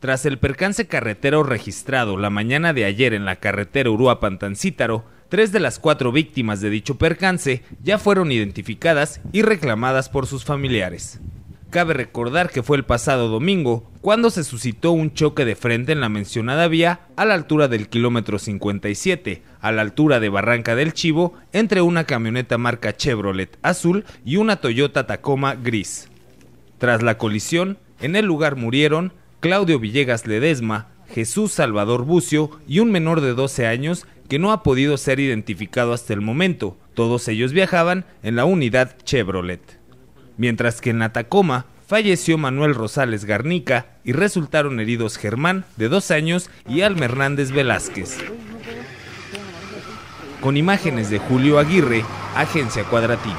Tras el percance carretero registrado la mañana de ayer en la carretera Urua tancítaro tres de las cuatro víctimas de dicho percance ya fueron identificadas y reclamadas por sus familiares. Cabe recordar que fue el pasado domingo cuando se suscitó un choque de frente en la mencionada vía a la altura del kilómetro 57, a la altura de Barranca del Chivo, entre una camioneta marca Chevrolet azul y una Toyota Tacoma gris. Tras la colisión, en el lugar murieron Claudio Villegas Ledesma, Jesús Salvador Bucio y un menor de 12 años que no ha podido ser identificado hasta el momento. Todos ellos viajaban en la unidad Chevrolet. Mientras que en Atacoma falleció Manuel Rosales Garnica y resultaron heridos Germán, de 2 años, y Alma Hernández Velázquez. Con imágenes de Julio Aguirre, Agencia Cuadratito.